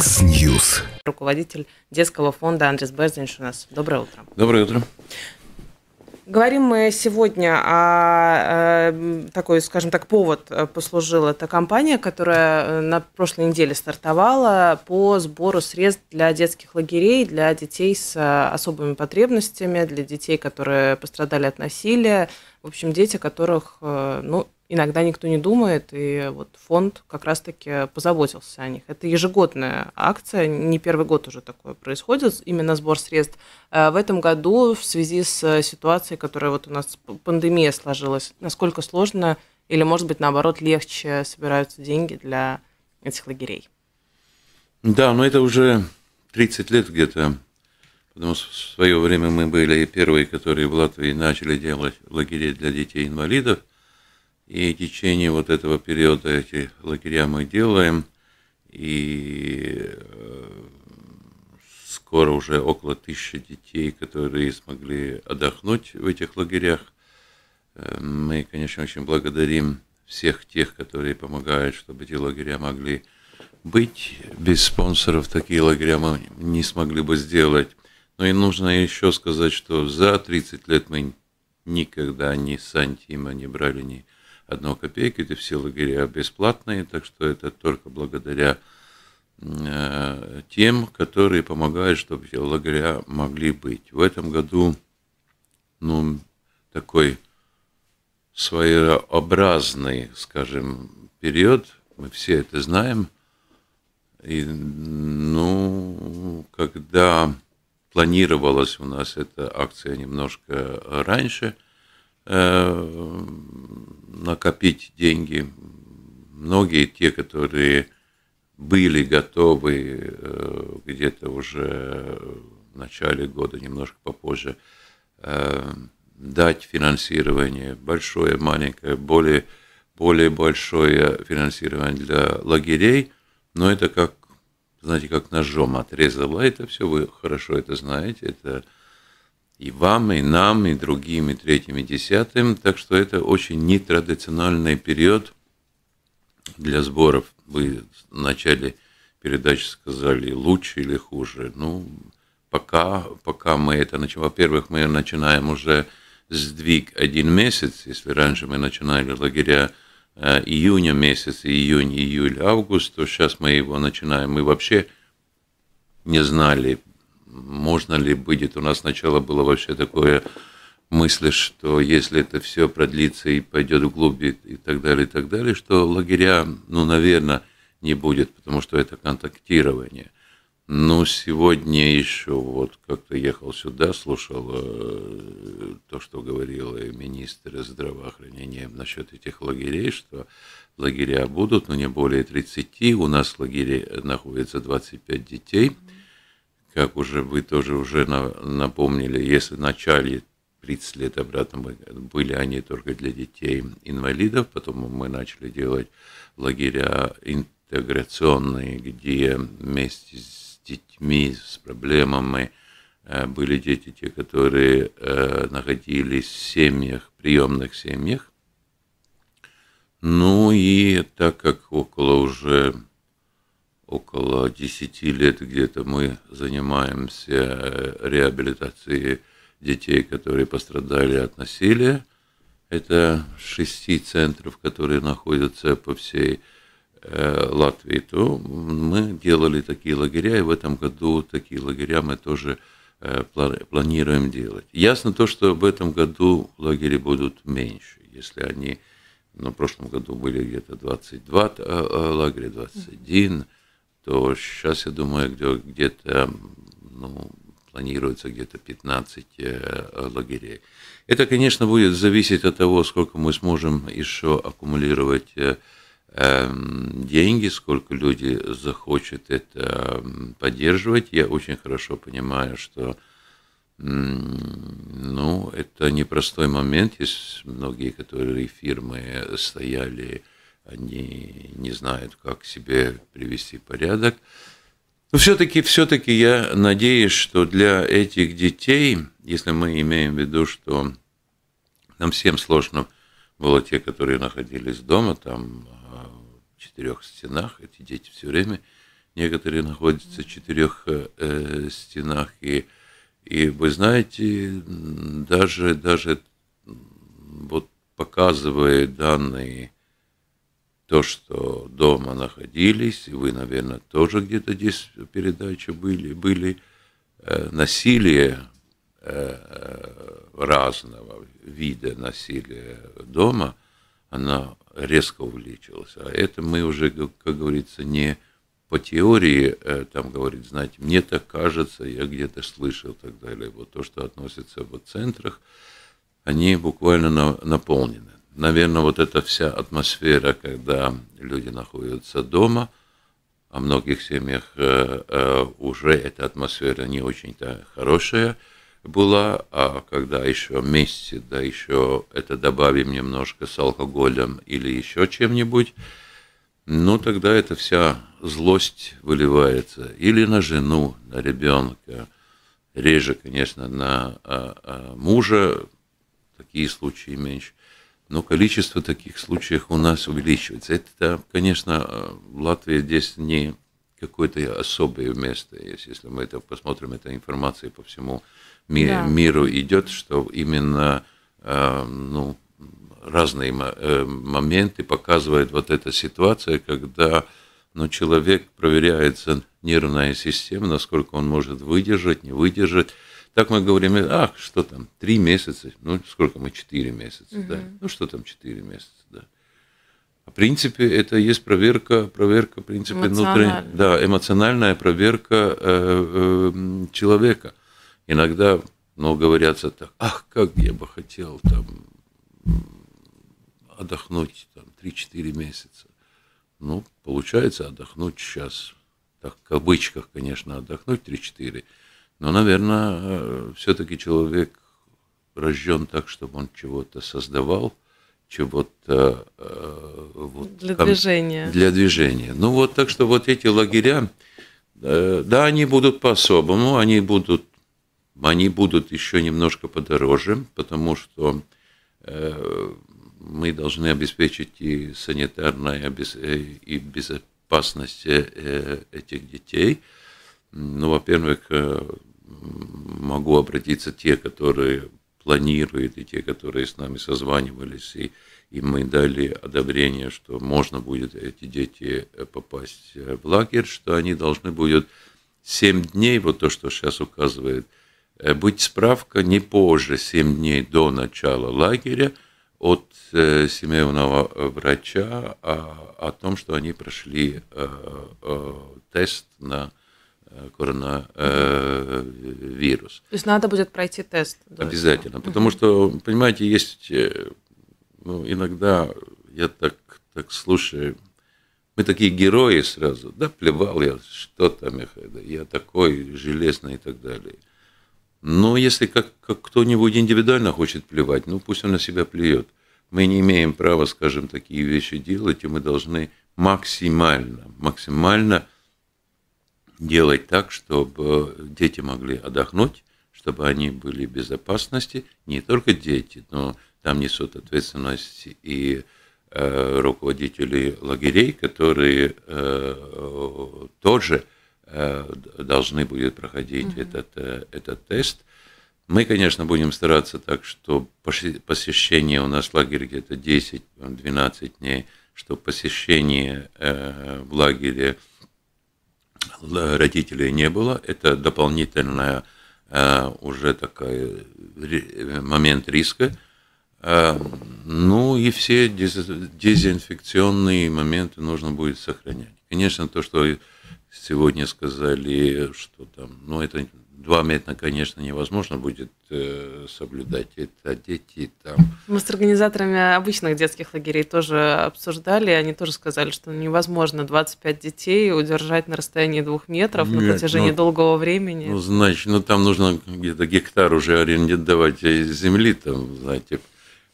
Яндекс Ньюс. Руководитель детского фонда Андрес Берзинш у нас. Доброе утро. Доброе утро. Говорим мы сегодня о э, такой, скажем так, повод э, послужил. эта компания, которая э, на прошлой неделе стартовала по сбору средств для детских лагерей, для детей с э, особыми потребностями, для детей, которые пострадали от насилия. В общем, дети, которых, ну, иногда никто не думает, и вот фонд как раз-таки позаботился о них. Это ежегодная акция, не первый год уже такое происходит, именно сбор средств. Э, в этом году в связи с э, ситуацией, которая вот у нас пандемия сложилась, насколько сложно или, может быть, наоборот, легче собираются деньги для этих лагерей? Да, но это уже 30 лет где-то, потому что в свое время мы были первые, которые в Латвии начали делать лагерей для детей-инвалидов – и течение вот этого периода эти лагеря мы делаем. И э, скоро уже около тысячи детей, которые смогли отдохнуть в этих лагерях. Э, мы, конечно, очень благодарим всех тех, которые помогают, чтобы эти лагеря могли быть. Без спонсоров такие лагеря мы не смогли бы сделать. Но и нужно еще сказать, что за 30 лет мы никогда ни сантима не брали, ни одной копейки, эти все лагеря бесплатные, так что это только благодаря э, тем, которые помогают, чтобы эти лагеря могли быть. В этом году, ну, такой своеобразный, скажем, период, мы все это знаем, и, ну, когда планировалась у нас эта акция немножко раньше – Э, накопить деньги. Многие те, которые были готовы э, где-то уже в начале года, немножко попозже, э, дать финансирование, большое, маленькое, более, более большое финансирование для лагерей, но это как, знаете, как ножом отрезало, это все вы хорошо это знаете, это и вам, и нам, и другим, и третьим, и десятым. Так что это очень нетрадициональный период для сборов. Вы в начале передачи сказали, лучше или хуже. Ну, пока, пока мы это начинаем. Во-первых, мы начинаем уже сдвиг один месяц, если раньше мы начинали лагеря э, июня месяц, июнь, июль, август, то сейчас мы его начинаем. Мы вообще не знали, можно ли будет. У нас сначала было вообще такое мысли, что если это все продлится и пойдет вглубь и, так далее, и так далее, что лагеря, ну, наверное, не будет, потому что это контактирование. Но сегодня еще вот как-то ехал сюда, слушал э, то, что говорил министр здравоохранения насчет этих лагерей, что лагеря будут, но не более 30. У нас в лагере находится 25 детей. Mm как уже вы тоже уже напомнили, если в начале 30 лет обратно были они а только для детей инвалидов, потом мы начали делать лагеря интеграционные, где вместе с детьми, с проблемами э, были дети, те, которые э, находились в семьях, приемных семьях. Ну и так как около уже около 10 лет где-то мы занимаемся э, реабилитацией детей, которые пострадали от насилия. Это шести центров, которые находятся по всей э, Латвии. То мы делали такие лагеря, и в этом году такие лагеря мы тоже э, планируем делать. Ясно то, что в этом году лагеря будут меньше, если они... Ну, в прошлом году были где-то 22 лагеря, 21 то сейчас, я думаю, где-то ну, планируется где-то 15 э, лагерей. Это, конечно, будет зависеть от того, сколько мы сможем еще аккумулировать э, эм, деньги, сколько люди захочет это поддерживать. Я очень хорошо понимаю, что ну, это непростой момент. Есть многие, которые фирмы стояли они не знают, как себе привести порядок. Но все-таки, все-таки я надеюсь, что для этих детей, если мы имеем в виду, что нам всем сложно было те, которые находились дома, там в четырех стенах, эти дети все время, некоторые находятся в четырех э, стенах, и, и вы знаете, даже, даже вот показывая данные, то, что дома находились, и вы, наверное, тоже где-то здесь передачи были, были э, насилие э, э разного вида насилия дома, она резко увеличилась. А это мы уже, как говорится, не по теории, э, там говорит, знаете, мне так кажется, я где-то слышал и так далее. Вот то, что относится в центрах, они буквально на, наполнены наверное, вот эта вся атмосфера, когда люди находятся дома, о многих семьях э, э, уже эта атмосфера не очень-то хорошая была, а когда еще вместе, да еще это добавим немножко с алкоголем или еще чем-нибудь, ну тогда эта вся злость выливается или на жену, на ребенка, реже, конечно, на а, а, мужа, такие случаи меньше но количество таких случаев у нас увеличивается. Это, конечно, Латвия здесь не какое-то особое место. Если мы это посмотрим, эта информация по всему ми да. миру идет, что именно э, ну, разные э, моменты показывают вот эта ситуация, когда ну, человек проверяется нервная система, насколько он может выдержать, не выдержать. Так мы говорим, ах, что там, три месяца, ну сколько мы, четыре месяца, угу. да, ну что там четыре месяца, да. В принципе, это есть проверка, проверка, в принципе, внутренняя, да, эмоциональная проверка э, э, человека. Иногда, но ну, говорятся так, ах, как я бы хотел там отдохнуть там 3-4 месяца. Ну, получается отдохнуть сейчас, так в кавычках, конечно, отдохнуть 3-4 но, наверное, э, все-таки человек рожден так, чтобы он чего-то создавал, чего-то э, вот, для там, движения. Для движения. Ну вот так что вот эти лагеря, э, да, они будут по-особому, они будут, они будут еще немножко подороже, потому что э, мы должны обеспечить и санитарное э, и безопасность э, этих детей. Ну, во-первых, могу обратиться те, которые планируют, и те, которые с нами созванивались, и, и мы дали одобрение, что можно будет эти дети э, попасть э, в лагерь, что они должны будут 7 дней, вот то, что сейчас указывает, э, быть справка не позже 7 дней до начала лагеря от семейного врача о, а о том, что они прошли тест на коронавирус. То есть надо будет пройти тест. Обязательно, этого. потому что, понимаете, есть, э, ну, иногда я так, так слушаю, мы такие герои сразу, да, плевал я, что там, я такой железный и так далее. Но если как, как кто-нибудь индивидуально хочет плевать, ну пусть он на себя плюет. Мы не имеем права, скажем, такие вещи делать, и мы должны максимально, максимально – делать так, чтобы э, дети могли отдохнуть, чтобы они были в безопасности. Не только дети, но там несут ответственность и э, руководители лагерей, которые э, тоже э, должны будут проходить mm-hmm. этот, э, этот тест. Мы, конечно, будем стараться так, что посещение у нас в лагере где-то 10-12 дней, что посещение э, в лагере – Э, родителей не было. Это дополнительная э, уже такой э, момент риска. Эм, ну и все дезинфекционные моменты нужно будет сохранять. Конечно, то, что сегодня сказали, что там, ну это два метра, конечно, невозможно будет э, соблюдать. Это дети там. Мы с организаторами обычных детских лагерей тоже обсуждали, они тоже сказали, что невозможно 25 детей удержать на расстоянии двух метров Нет, на протяжении ну, долгого времени. Ну, значит, ну там нужно где-то гектар уже арендовать из э, земли, там, знаете,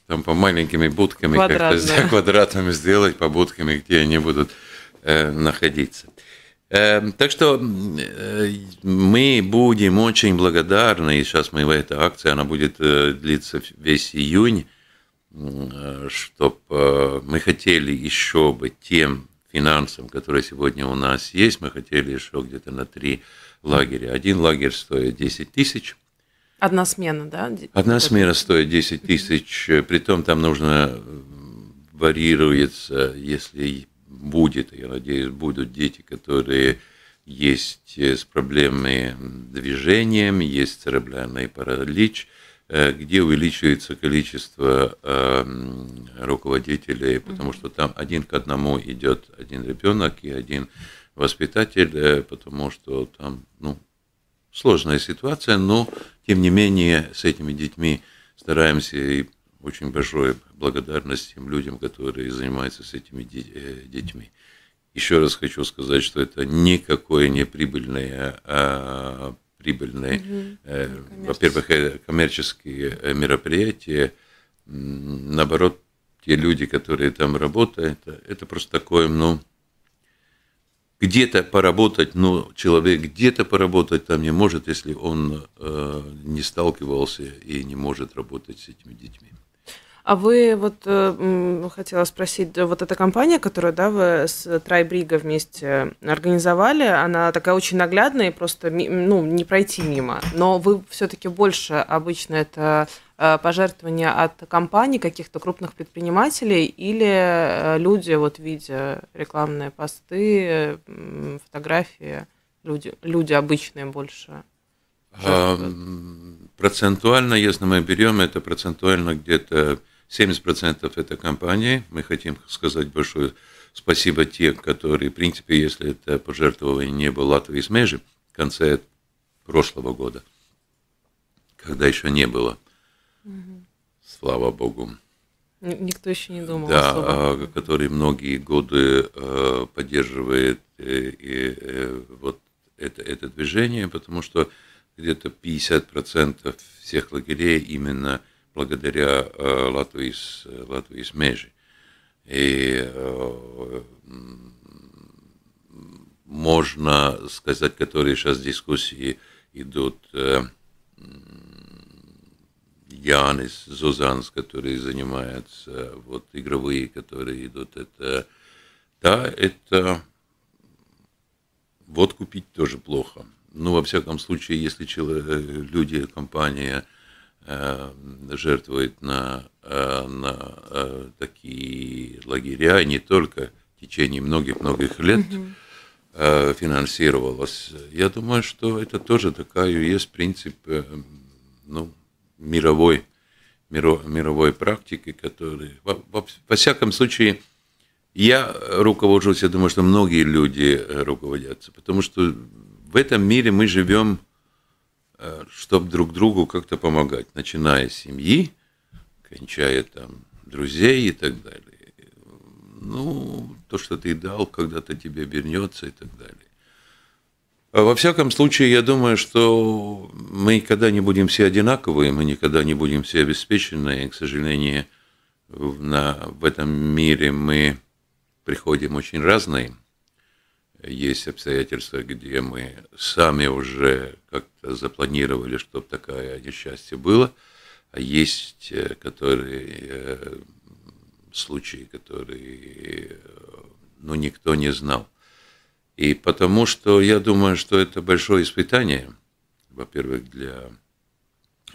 там по маленькими будками, как-то за квадратами сделать, по будками, где они будут э, находиться. Эм, так что э, мы будем очень благодарны, и сейчас мы в этой акции, она будет э, длиться весь июнь, э, чтобы мы хотели еще бы тем финансам, которые сегодня у нас есть, мы хотели еще где-то на три лагеря. Один лагерь стоит 10 тысяч. Одна смена, да? Одна смена стоит 10 тысяч, При том там нужно варьируется, если будет, я надеюсь, будут дети, которые есть э, с проблемами движением, есть церебральный паралич, э, где увеличивается количество эм, руководителей, потому что там один к одному идет один ребенок и один воспитатель, э, потому что там ну, сложная ситуация, но тем не менее с этими детьми стараемся и очень большая благодарность тем людям, которые занимаются с этими э, детьми. Еще раз хочу сказать, что это никакое не прибыльное, а прибыльное, угу. во-первых, э, коммерческие мероприятия. Наоборот, те люди, которые там работают, это просто такое, ну, где-то поработать, но ну, человек где-то поработать там не может, если он э, не сталкивался и не может работать с этими детьми. А вы вот э, хотела спросить, вот эта компания, которую да, вы с Трайбрига вместе организовали, она такая очень наглядная и просто ну, не пройти мимо. Но вы все-таки больше обычно это э, пожертвования от компаний, каких-то крупных предпринимателей, или э, люди, вот видя рекламные посты, фотографии, люди, люди обычные больше? А, процентуально, если мы берем, это процентуально где-то 70% это компании. Мы хотим сказать большое спасибо тем, которые, в принципе, если это пожертвование не было Латвии с Межи в конце прошлого года, когда еще не было, угу. слава богу. Никто еще не думал. Да, особо. А, который многие годы э, поддерживает э, э, вот это, это движение, потому что где-то 50% всех лагерей именно благодаря э, латвийс Latvijas э, meži. И э, можно сказать, которые сейчас дискуссии идут, Янис, Зузанс, который занимается вот игровые, которые идут, это, да, это, вот купить тоже плохо. Ну, во всяком случае, если человек, люди, компания – Эм, жертвует на, э, на э, такие лагеря, не только в течение многих-многих лет угу. финансировалось. Я думаю, что это тоже такая есть принцип ну, мировой, миро, мировой практики, который, во, во, во всяком случае, я руковожусь, я думаю, что многие люди руководятся, потому что в этом мире мы живем – Э, чтобы друг другу как-то помогать, начиная с семьи, кончая там друзей и так далее. Ну, то, что ты дал, когда-то тебе вернется и так далее. А во всяком случае, я думаю, что мы никогда не будем все одинаковые, мы никогда не будем все обеспеченные. К сожалению, на, в этом мире мы приходим очень разные – есть обстоятельства, где мы сами уже как-то запланировали, чтобы такое несчастье было, а есть э, которые, э, случаи, которые э, ну, никто не знал. И потому что я думаю, что это большое испытание, во-первых, для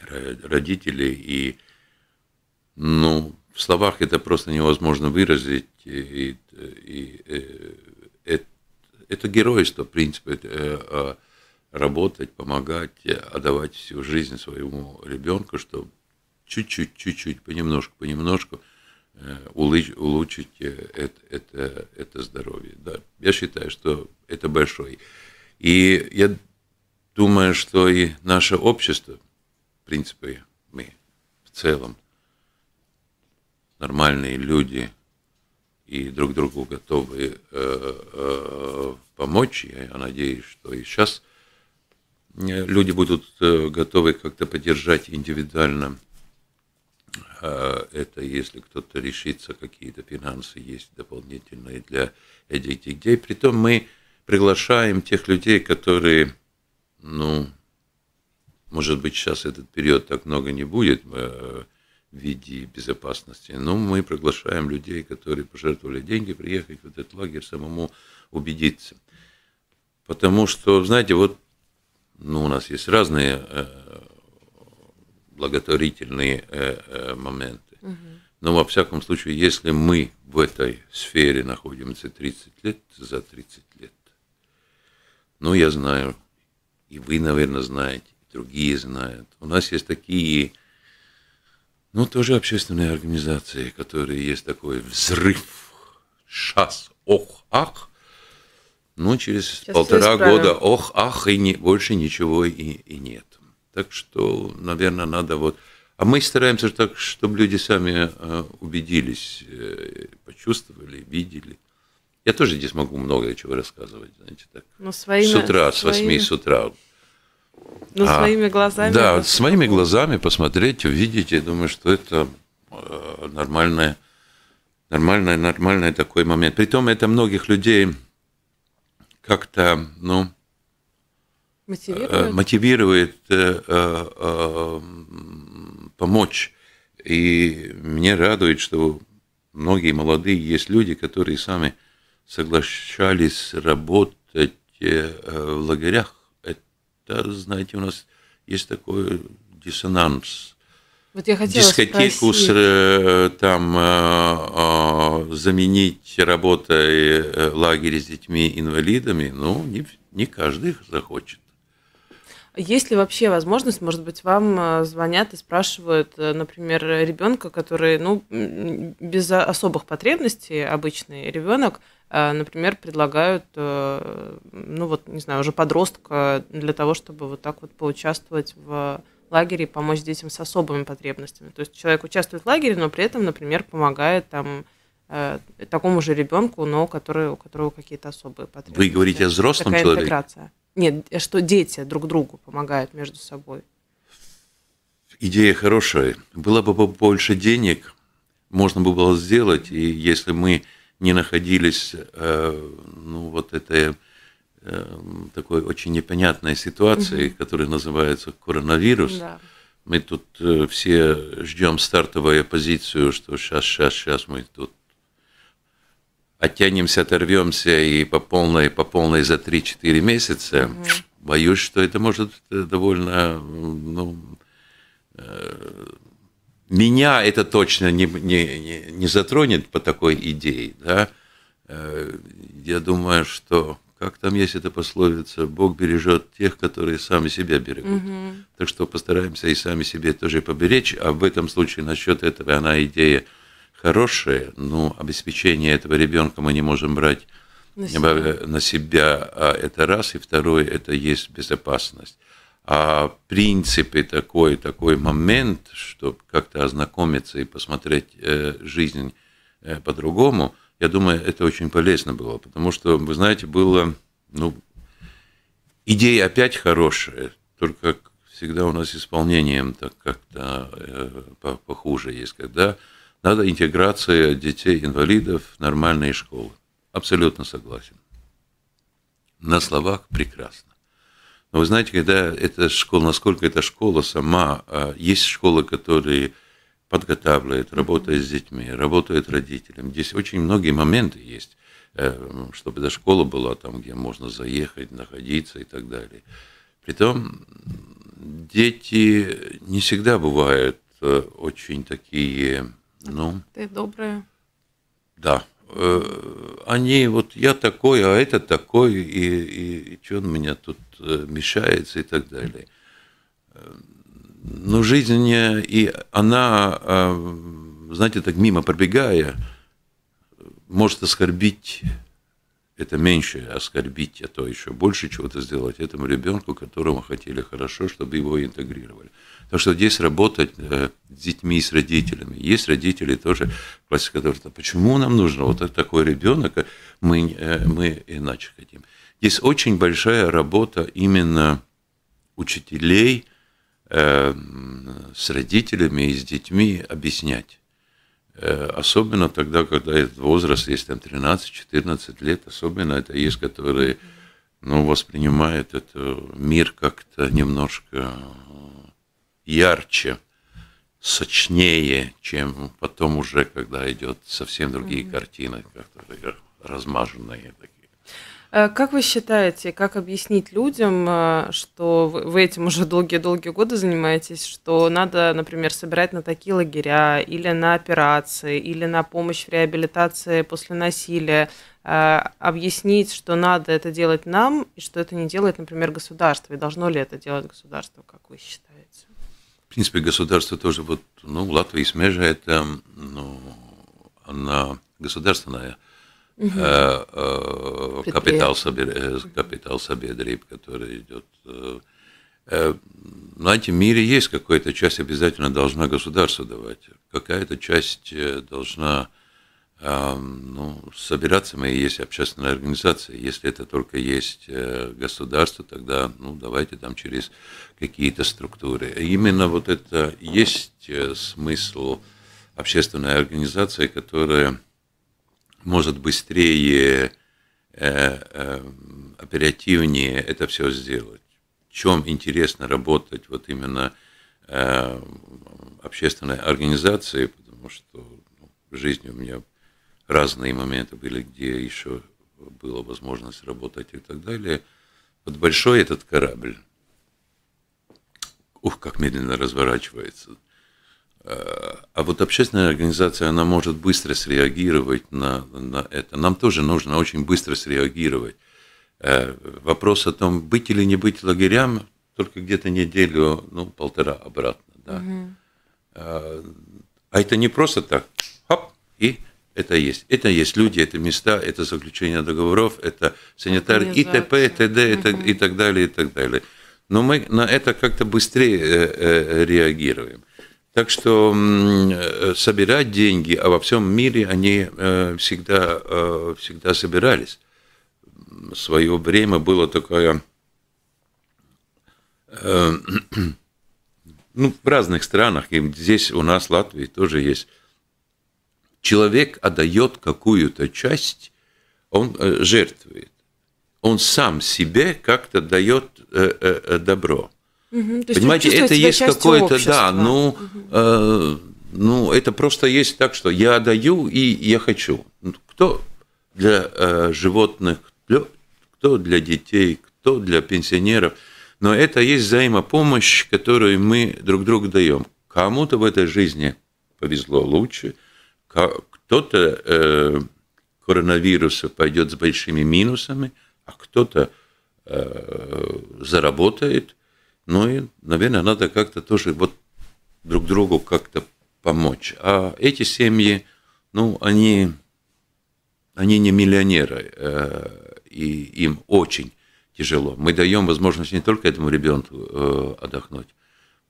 родителей, и ну, в словах это просто невозможно выразить, и, и, и это геройство, в принципе, э, э, работать, помогать, э, отдавать всю жизнь своему ребенку, чтобы чуть-чуть, чуть-чуть, понемножку, понемножку улучшить это, это, это здоровье. Да. Я считаю, что это большой. И я думаю, что и наше общество, в принципе, мы в целом, нормальные люди – и друг другу готовы э, э, помочь. Я надеюсь, что и сейчас э, люди будут э, готовы как-то поддержать индивидуально э, это, если кто-то решится, какие-то финансы есть дополнительные для этих детей. Притом мы приглашаем тех людей, которые, ну, может быть, сейчас этот период так много не будет, мы, э, в виде безопасности. Но мы приглашаем людей, которые пожертвовали деньги, приехать в этот лагерь самому убедиться. Потому что, знаете, вот ну, у нас есть разные э, благотворительные э, э, моменты. Но во всяком случае, если мы в этой сфере находимся 30 лет, за 30 лет, ну, я знаю, и вы, наверное, знаете, и другие знают. У нас есть такие ну тоже общественные организации, которые есть такой взрыв, шас, ох, ах, ну через Сейчас полтора года ох, ах, и не, больше ничего и, и нет. Так что, наверное, надо вот... А мы стараемся так, чтобы люди сами э, убедились, э, почувствовали, видели. Я тоже здесь могу много чего рассказывать, знаете, так. Но ну, своими, с утра, своими... с 8 с утра ну, а, своими глазами. Да, это... своими глазами посмотреть, увидеть. Я думаю, что это э, нормальное, нормальное, нормальный такой момент. Притом это многих людей как-то, ну, мотивирует, э, мотивирует э, помочь. И мне радует, что многие молодые есть люди, которые сами соглашались работать в лагерях как знаете, у нас есть такой диссонанс. Вот я хотела Дискотеку с, э, там э, э, заменить работой лагеря с детьми-инвалидами, ну, не, не каждый захочет. Есть ли вообще возможность, может быть, вам э, звонят и спрашивают, э, например, ребенка, который, ну, без особых потребностей, обычный ребенок, э, например, предлагают, ну, вот, не знаю, уже подростка для того, чтобы вот так вот поучаствовать в лагере и помочь детям с особыми потребностями. То есть человек участвует в лагере, но при этом, например, помогает там такому же ребенку, но который, у которого какие-то особые потребности. Вы говорите о взрослом Такая человеке? Интеграция. Нет, э, что дети друг другу помогают между собой. Идея хорошая. Было бы больше денег, можно было бы сделать, и если мы не находились, э, ну вот этой э, такой очень непонятной ситуации, угу. которая называется коронавирус. Да. Мы тут э, все ждем стартовую позицию, что сейчас, сейчас, сейчас мы тут оттянемся, оторвемся и по полной, по полной за 3-4 месяца, угу. боюсь, что это может э, довольно, ну, э, меня это точно не, не, не затронет по такой идее, да. Э, я думаю, что как там есть эта пословица, Бог бережет тех, которые сами себя берегут. Угу. Так что постараемся и сами себе тоже поберечь. А в этом случае насчет этого она идея хорошие, но обеспечение этого ребенка мы не можем брать на себя. на себя, а это раз, и второе, это есть безопасность. А в принципе такой, такой момент, чтобы как-то ознакомиться и посмотреть э, жизнь э, по-другому, я думаю, это очень полезно было, потому что, вы знаете, было, ну, идеи опять хорошие, только всегда у нас исполнением так как-то э, похуже есть, когда надо интеграция детей-инвалидов в нормальные школы. Абсолютно согласен. На словах прекрасно. Но вы знаете, когда эта школа, насколько эта школа сама, а, есть школы, которые подготавливают, работают с детьми, работают родителям. Здесь очень многие моменты есть, э, чтобы эта школа была там, где можно заехать, находиться и так далее. Притом дети не всегда бывают э, очень такие ну. Ты добрая. Да. Э, они вот я такой, а это такой, и, и, и что он меня тут э, мешается и так далее. Но жизнь, и она, а, знаете, так мимо пробегая, может оскорбить это меньше оскорбить, а то еще больше чего-то сделать этому ребенку, которому хотели хорошо, чтобы его интегрировали. Потому что здесь работать э, с детьми и с родителями. Есть родители тоже, которые говорят, почему нам нужно вот такой ребенок, э, мы, э, мы иначе хотим. Здесь очень большая работа именно учителей э, с родителями и с детьми объяснять. Э, особенно тогда, когда этот возраст есть там 13-14 лет, особенно это есть, которые ну, воспринимают этот мир как-то немножко ярче, сочнее, чем потом уже, когда идет совсем другие mm-hmm. картины, которые размаженные такие. Э, как вы считаете, как объяснить людям, э, что вы этим уже долгие-долгие годы занимаетесь, что надо, например, собирать на такие лагеря или на операции, или на помощь в реабилитации после насилия, э, объяснить, что надо это делать нам и что это не делает, например, государство, и должно ли это делать государство, как вы считаете? в принципе, государство тоже, вот, ну, Латвия и Смежа, это, эм, ну, она государственная угу. э, э капитал, э, капитал собедриб, который идет... Э, э на этом мире есть какая-то часть, обязательно должна государство давать, какая-то часть должна ну, собираться мы есть общественная организация. Если это только есть э, государство, тогда ну, давайте там через какие-то структуры. Именно вот это есть э, смысл общественной организации, которая может быстрее, э, оперативнее это все сделать. В чем интересно работать вот именно общественной организации, потому что в ну, жизни у меня разные моменты были, где еще была возможность работать и так далее. Вот большой этот корабль, ух, как медленно разворачивается. А, а вот общественная организация, она может быстро среагировать на, на это. Нам тоже нужно очень быстро среагировать. Э, вопрос о том, быть или не быть лагерям, только где-то неделю, ну, полтора обратно, да. Угу. А это не просто так, хоп, и это есть. Это есть люди, это места, это заключение договоров, это санитар и т.п., и т.д. и так далее, и так далее. Но мы на это как-то быстрее э, э, реагируем. Так что э, собирать деньги, а во всем мире они всегда, всегда собирались. В свое время было такое... Ну, в разных странах, и здесь у нас, в Латвии, тоже есть человек отдает какую-то часть, он э, жертвует. Он сам себе как-то дает э, э, добро. Угу, Понимаете, это есть какое-то, да, ну, э, ну, это просто есть так, что я даю и я хочу. Ну, кто для э, животных, кто для детей, кто для пенсионеров, но это есть взаимопомощь, которую мы друг другу даем. Кому-то в этой жизни повезло лучше – кто-то э, коронавируса пойдет с большими минусами, а кто-то э, заработает. Ну и, наверное, надо как-то тоже вот друг другу как-то помочь. А эти семьи, ну, они, они не миллионеры, э, и им очень тяжело. Мы даем возможность не только этому ребенку э, отдохнуть,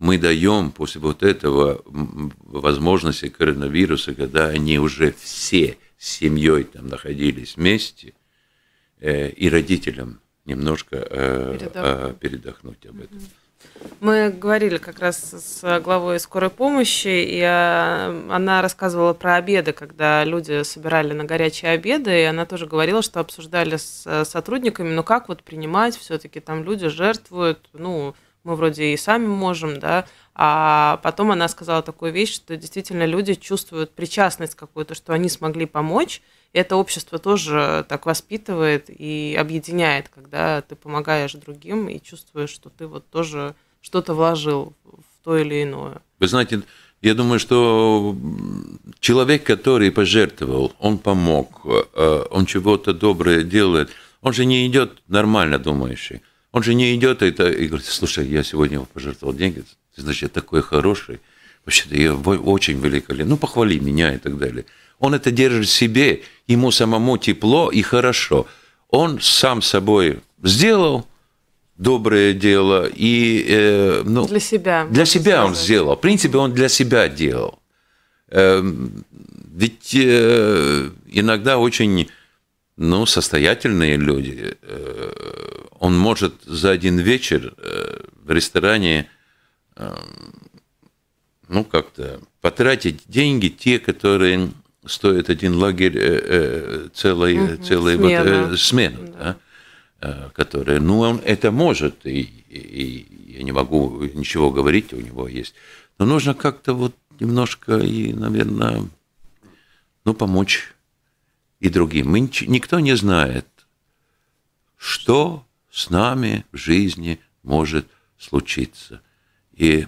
мы даем после вот этого возможности коронавируса, когда они уже все с семьей там находились вместе, э, и родителям немножко э, э, передохнуть об этом. Мы говорили как раз с главой скорой помощи, и а, она рассказывала про обеды, когда люди собирали на горячие обеды, и она тоже говорила, что обсуждали с э, сотрудниками, ну как вот принимать, все-таки там люди жертвуют, ну, мы вроде и сами можем, да, а потом она сказала такую вещь, что действительно люди чувствуют причастность какую-то, что они смогли помочь. И это общество тоже так воспитывает и объединяет, когда ты помогаешь другим и чувствуешь, что ты вот тоже что-то вложил в то или иное. Вы знаете, я думаю, что человек, который пожертвовал, он помог, э, он чего-то доброе делает, он же не идет нормально думающий он же не идет а это, и говорит, слушай, я сегодня пожертвовал деньги, ты, значит, такой хороший, вообще-то я очень великолепный. ну, похвали меня и так далее. Он это держит в себе, ему самому тепло и хорошо. Он сам собой сделал доброе дело и... Э, ну, для себя. Для себя сказать. он сделал. В принципе, он для себя делал. Э, ведь э, иногда очень ну, состоятельные люди э, он может за один вечер э, в ресторане э, ну, как-то потратить деньги, те, которые стоят один лагерь э, целой, э, угу, целой смена, вот, э, смены, да. Да, которые, ну, он это может, и, и я не могу ничего говорить, у него есть. Но нужно как-то вот немножко и, наверное, ну, помочь и другим. Мы, никто не знает, что с нами в жизни может случиться. И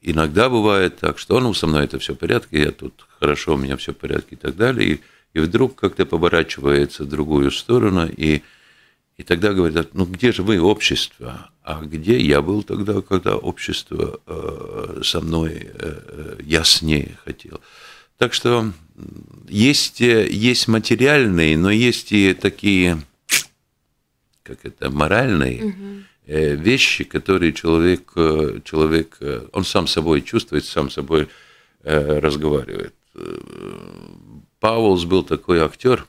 иногда бывает так, что ну, со мной это все в порядке, я тут хорошо, у меня все в порядке и так далее. И, и вдруг как-то поворачивается в другую сторону, и, и тогда говорят, ну где же вы, общество? А где я был тогда, когда общество э, со мной э, э яснее хотел, Так что есть, э, есть материальные, но есть и такие как это, моральные угу. Э, вещи, которые человек, э, человек, э, он сам собой чувствует, сам собой разговаривает. Пауэллс был такой актер,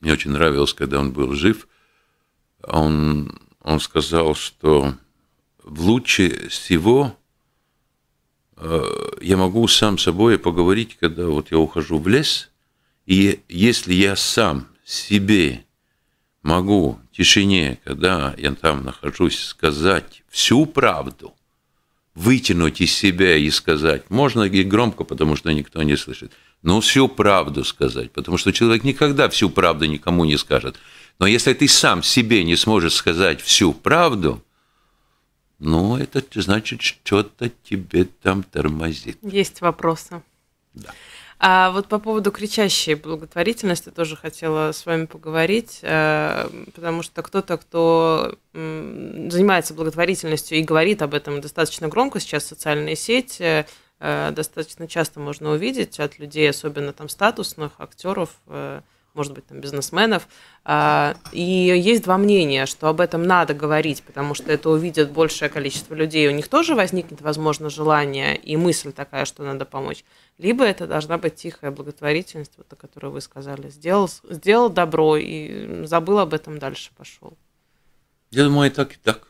мне очень нравилось, когда он был жив, он, он сказал, что в лучше всего я могу сам с собой поговорить, когда вот я ухожу в лес, и если я сам себе могу в тишине, когда я там нахожусь, сказать всю правду, вытянуть из себя и сказать, можно и громко, потому что никто не слышит, но всю правду сказать, потому что человек никогда всю правду никому не скажет. Но если ты сам себе не сможешь сказать всю правду, ну, это значит, что-то тебе там тормозит. Есть вопросы. Да. А вот по поводу кричащей благотворительности тоже хотела с вами поговорить, э, потому что кто-то, кто занимается благотворительностью и говорит об этом достаточно громко сейчас в социальные сети, э, достаточно часто можно увидеть от людей, особенно там статусных актеров, э, может быть, там, бизнесменов. А, и есть два мнения, что об этом надо говорить, потому что это увидит большее количество людей, у них тоже возникнет, возможно, желание и мысль такая, что надо помочь. Либо это должна быть тихая благотворительность, вот о которой вы сказали. Сделал, сделал добро и забыл об этом, дальше пошел. Я думаю, и так, и так.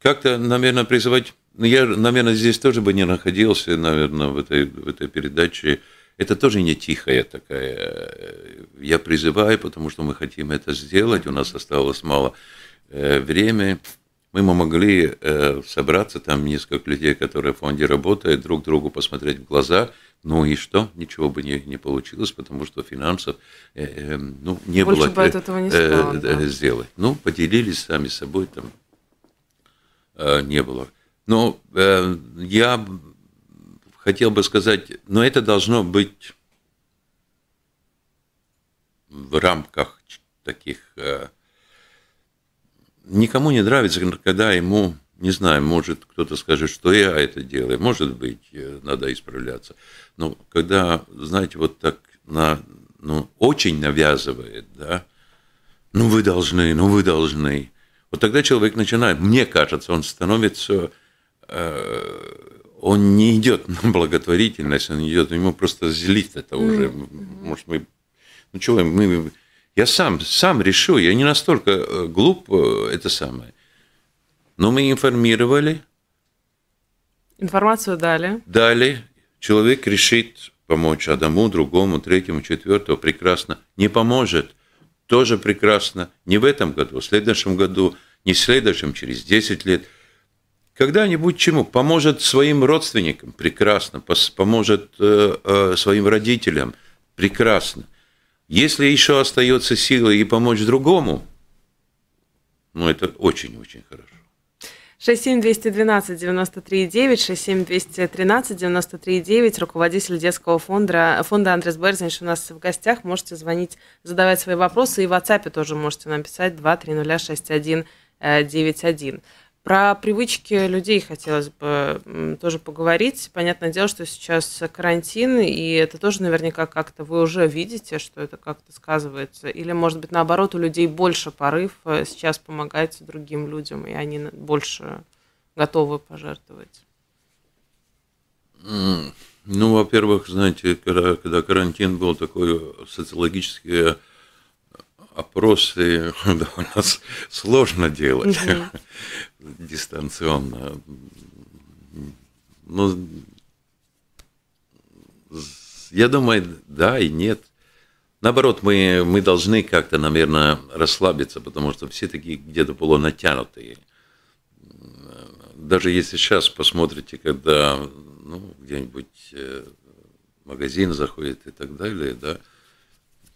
Как-то, наверное, призывать... Ну, я, наверное, здесь тоже бы не находился, наверное, в этой, в этой передаче. Это тоже не тихая такая. Э, я призываю, потому что мы хотим это сделать. У нас осталось мало э, времени. Мы могли э, собраться, там несколько людей, которые в фонде работают, друг другу посмотреть в глаза. Ну и что? Ничего бы не, не получилось, потому что финансов э, э, ну, не Больше было бы от этого не э, стало, э, да. сделать. Ну, поделились сами собой, там э, не было. Но э, я хотел бы сказать, но это должно быть в рамках таких... Э, никому не нравится, когда ему, не знаю, может кто-то скажет, что я это делаю, может быть, э, надо исправляться. Но когда, знаете, вот так на, ну, очень навязывает, да, ну вы должны, ну вы должны. Вот тогда человек начинает, мне кажется, он становится э, он не идет на благотворительность, он идет, ему просто злить это уже. Может, мы... Ну, чего, мы... Я сам, сам решил, я не настолько э, глуп, э, это самое. Но мы информировали. Информацию дали. Дали. Человек решит помочь одному, другому, третьему, четвертому. Прекрасно. Не поможет. Тоже прекрасно. Не в этом году, а в следующем году, не в следующем, через 10 лет – когда-нибудь чему? Поможет своим родственникам, прекрасно, поможет э, э, своим родителям, прекрасно. Если еще остается сила и помочь другому, ну это очень-очень хорошо. 67212-93-9, 67213-93-9, руководитель детского фонда, фонда Андрес Берзинч у нас в гостях. Можете звонить, задавать свои вопросы, и в WhatsApp тоже можете написать 2306191. Про привычки людей хотелось бы тоже поговорить. Понятное дело, что сейчас карантин, и это тоже наверняка как-то вы уже видите, что это как-то сказывается. Или, может быть, наоборот, у людей больше порыв э, сейчас помогать другим людям, и они больше готовы пожертвовать? Ну, во-первых, знаете, когда, когда карантин был, такой социологический э, опросы у нас сложно делать дистанционно. Ну, я думаю, да и нет. Наоборот, мы, мы должны как-то, наверное, расслабиться, потому что все такие где-то было натянутые. Даже если сейчас посмотрите, когда ну, где-нибудь э, магазин заходит и так далее, да,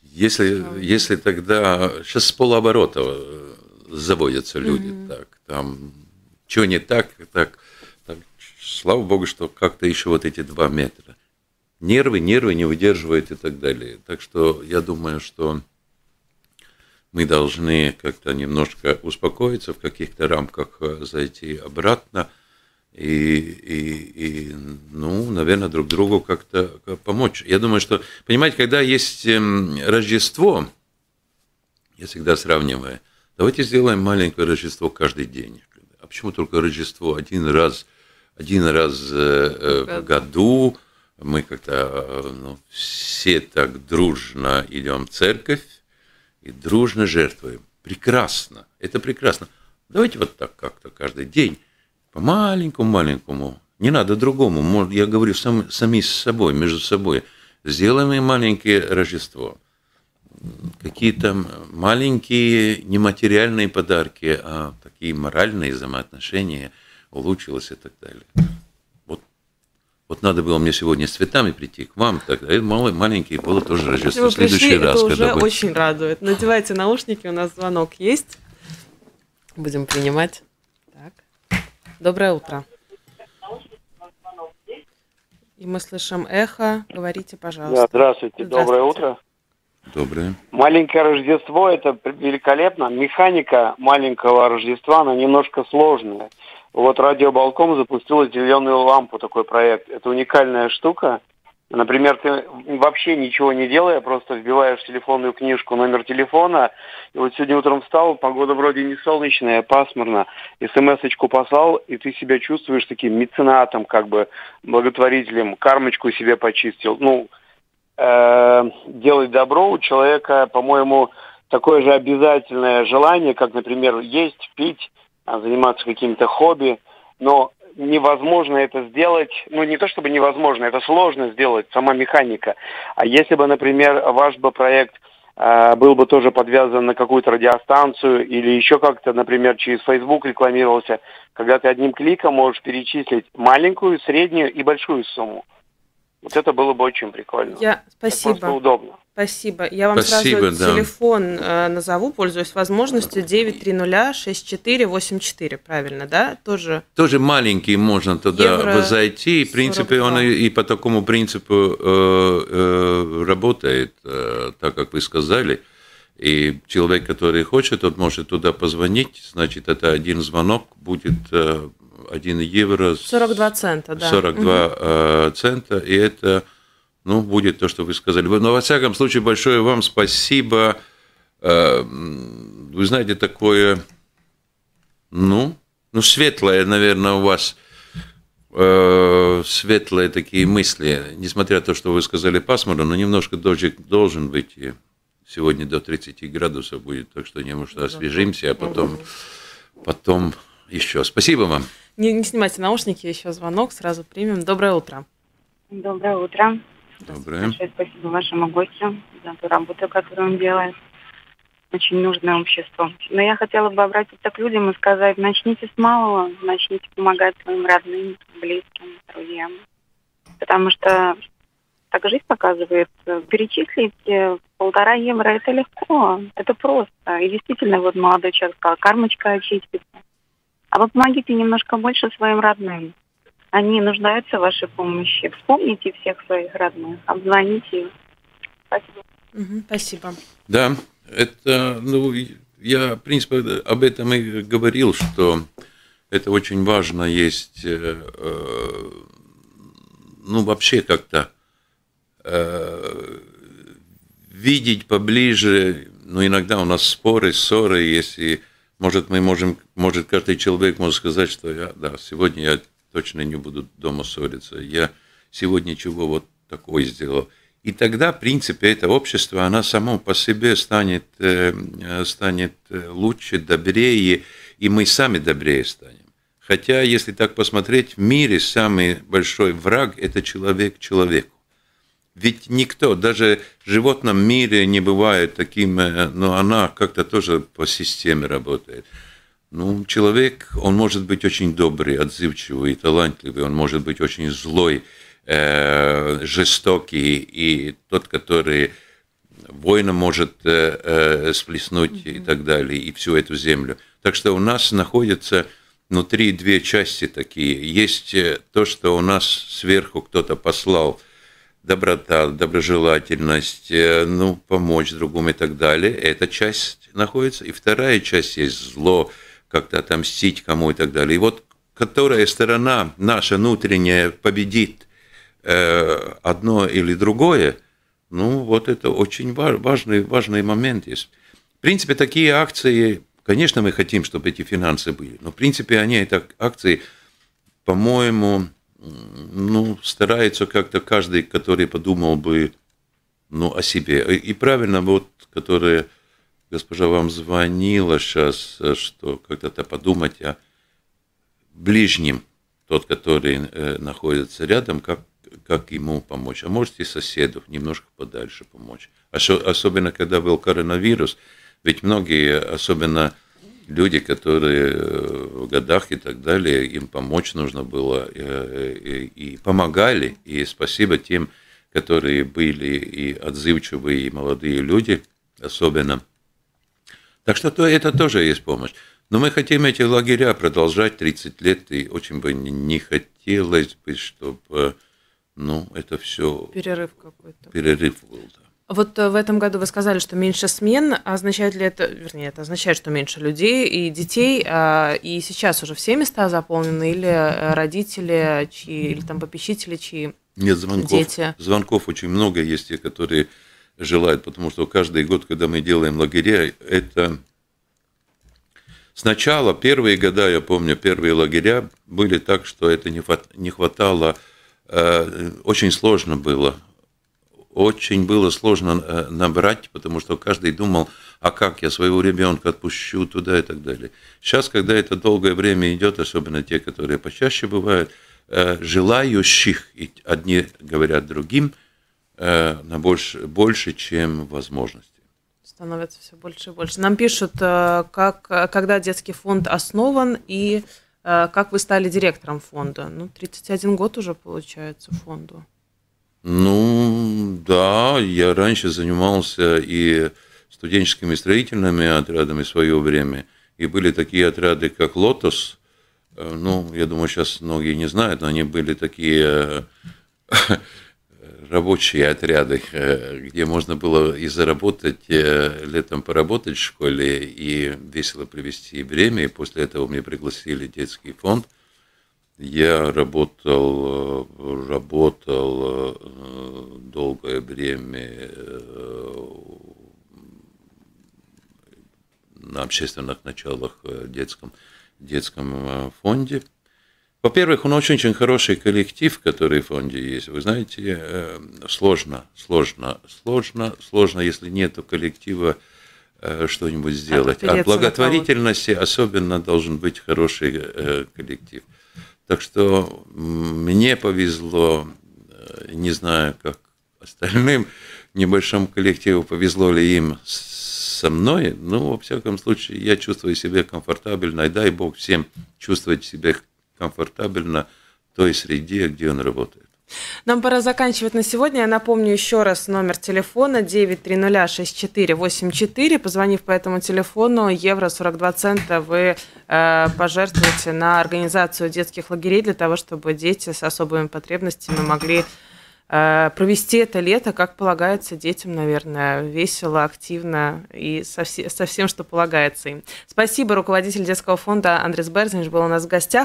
если, если тогда... Сейчас с полуоборота э, заводятся люди угу. так. Там, что не так, так, так. Слава богу, что как-то еще вот эти два метра. Нервы, нервы не выдерживают и так далее. Так что я думаю, что мы должны как-то немножко успокоиться, в каких-то рамках э, зайти обратно – и, и, и ну, наверное, друг другу как-то э, помочь. Я думаю, что, понимаете, когда есть эм, Рождество, я всегда сравниваю, давайте сделаем маленькое Рождество каждый день. А почему только Рождество один раз, один раз э, э, в году? Мы как-то ну, все так дружно идем в церковь и дружно жертвуем. Прекрасно, это прекрасно. Давайте вот так как-то каждый день по-маленькому-маленькому. Не надо другому. Я говорю сам, сами с собой, между собой. Сделаем маленькое Рождество. Какие-то маленькие нематериальные подарки, а такие моральные взаимоотношения улучшилось и так далее. Вот, вот надо было мне сегодня с цветами прийти к вам, тогда и малый, маленький было тоже Рождество. Если вы пришли, Следующий это раз, уже когда будет. очень радует. Надевайте наушники, у нас звонок есть. Будем принимать. Доброе утро. И мы слышим эхо. Говорите, пожалуйста. Да, здравствуйте. здравствуйте. Доброе утро. Доброе. Маленькое Рождество – это великолепно. Механика маленького Рождества, она немножко сложная. Вот радиобалком запустила зеленую лампу, такой проект. Это уникальная штука – Например, ты вообще ничего не делая, просто вбиваешь в телефонную книжку номер телефона. И вот сегодня утром встал, погода вроде не солнечная, а пасмурно. СМС-очку послал, и ты себя чувствуешь таким меценатом, как бы благотворителем, кармочку себе почистил. Ну, э, делать добро у человека, по-моему, такое же обязательное желание, как, например, есть, пить, а заниматься каким-то хобби. Но невозможно это сделать, ну не то чтобы невозможно, это сложно сделать, сама механика. А если бы, например, ваш бы проект э, был бы тоже подвязан на какую-то радиостанцию или еще как-то, например, через Facebook рекламировался, когда ты одним кликом можешь перечислить маленькую, среднюю и большую сумму. Вот это было бы очень прикольно. Я... Спасибо. Это удобно. Спасибо. Я вам Спасибо, сразу да. телефон э, назову, пользуясь возможностью, 9306484, правильно, да? Тоже Тоже маленький можно туда зайти, и, в принципе, он и, и по такому принципу э, э, работает, э, так как вы сказали. И человек, который хочет, он может туда позвонить, значит, это один звонок будет... Э, 1 евро... 42 цента, да. 42 угу. Э, цента, и это, ну, будет то, что вы сказали. Но, ну, во всяком случае, большое вам спасибо. Э, вы знаете, такое, ну, ну, светлое, наверное, у вас э, светлые такие мысли, несмотря на то, что вы сказали пасмурно, но немножко дождик должен быть. сегодня до 30 градусов будет, так что немножко освежимся, а потом, потом еще. Спасибо вам. Не, не снимайте наушники, еще звонок, сразу примем. Доброе утро. Доброе утро. Доброе. Большое спасибо вашему гостю за ту работу, которую он делает. Очень нужное общество. Но я хотела бы обратиться к людям и сказать, начните с малого, начните помогать своим родным, близким, друзьям. Потому что так жизнь показывает. Перечислить полтора евро – это легко, это просто. И действительно, вот молодой человек сказал, кармочка очистится а вы помогите немножко больше своим родным. Они нуждаются в вашей помощи. Вспомните всех своих родных, обзвоните их. Спасибо. Угу, спасибо. Да, это, ну, я, в принципе, об этом и говорил, что это очень важно есть, э, э ну, вообще как-то э, видеть поближе, ну, иногда у нас споры, ссоры, если может, мы можем, может, каждый человек может сказать, что я, да, сегодня я точно не буду дома ссориться, я сегодня чего вот такое сделал. И тогда, в принципе, это общество, оно само по себе станет, э, э, станет э, лучше, добрее, и мы сами добрее станем. Хотя, если так посмотреть, в мире самый большой враг – это человек человеку. Ведь никто, даже в животном мире не бывает таким, э, но она как-то тоже по системе работает. Ну, человек, он может быть очень добрый, отзывчивый, талантливый, он может быть очень злой, э, жестокий, и тот, который воина может э, э, сплеснуть mm-hmm. и так далее, и всю эту землю. Так что у нас находятся внутри две части такие. Есть э, то, что у нас сверху кто-то послал – доброта, доброжелательность, э, ну, помочь другому и так далее. Эта часть находится. И вторая часть есть зло, как-то отомстить кому и так далее. И вот которая сторона наша внутренняя победит э, одно или другое, ну, вот это очень важный, важный момент есть. В принципе, такие акции, конечно, мы хотим, чтобы эти финансы были, но, в принципе, они, это акции, по-моему, ну, старается как-то каждый, который подумал бы ну, о себе. И правильно, вот, которая госпожа вам звонила сейчас, э, что когда-то подумать о ближнем, тот, который э, находится рядом, как, как ему помочь. А можете соседов немножко подальше помочь. особенно, когда был коронавирус, ведь многие, особенно люди, которые э, в годах и так далее, им помочь нужно было, э, э, и, помогали, и спасибо тем, которые были и отзывчивые, и молодые люди особенно. Так что то, это тоже есть помощь. Но мы хотим эти лагеря продолжать 30 лет, и очень бы не хотелось бы, чтобы ну, это все... Перерыв какой-то. Перерыв был, да. Вот э, в этом году вы сказали, что меньше смен. Означает ли это, вернее, это означает, что меньше людей и детей. А, и сейчас уже все места заполнены или э, родители, чьи, или там попечители, чьи Нет, звонков. дети? Звонков очень много есть, те, которые желают, потому что каждый год, когда мы делаем лагеря, это Сначала, первые года, я помню, первые лагеря были так, что это не хватало, э, очень сложно было очень было сложно э, набрать, потому что каждый думал, а как я своего ребенка отпущу туда и так далее. Сейчас, когда это долгое время идет, особенно те, которые почаще бывают, э, желающих, и одни говорят другим, э, на больше, больше, чем возможности. Становится все больше и больше. Нам пишут, как, когда детский фонд основан и как вы стали директором фонда. Ну, 31 год уже получается фонду. Ну, да, я раньше занимался и студенческими строительными отрядами в свое время. И были такие отряды, как «Лотос». Э, ну, я думаю, сейчас многие не знают, но они были такие э, рабочие отряды, э, где можно было и заработать, летом поработать в школе, и весело провести время. И после этого мне пригласили детский фонд – я работал, э, работал э, долгое время э, на общественных началах в детском, детском фонде. Во-первых, он очень-очень хороший коллектив, который в фонде есть. Вы знаете, сложно, сложно, сложно, сложно, если нет коллектива, что-нибудь сделать. А благотворительности особенно должен быть хороший коллектив. Так что мне повезло, э, не знаю, как остальным, небольшому коллективу повезло ли им со мной, ну, во всяком случае, я чувствую себя комфортабельно, и дай Бог всем чувствовать себя комфортабельно в той среде, где он работает. Нам пора заканчивать на сегодня. Я напомню еще раз номер телефона 9306484. Позвонив по этому телефону, евро 42 цента вы э, пожертвуете на организацию детских лагерей для того, чтобы дети с особыми потребностями могли э, провести это лето, как полагается детям, наверное, весело, активно и со, все, со всем, что полагается им. Спасибо, руководитель детского фонда Андрес Берзинч был у нас в гостях.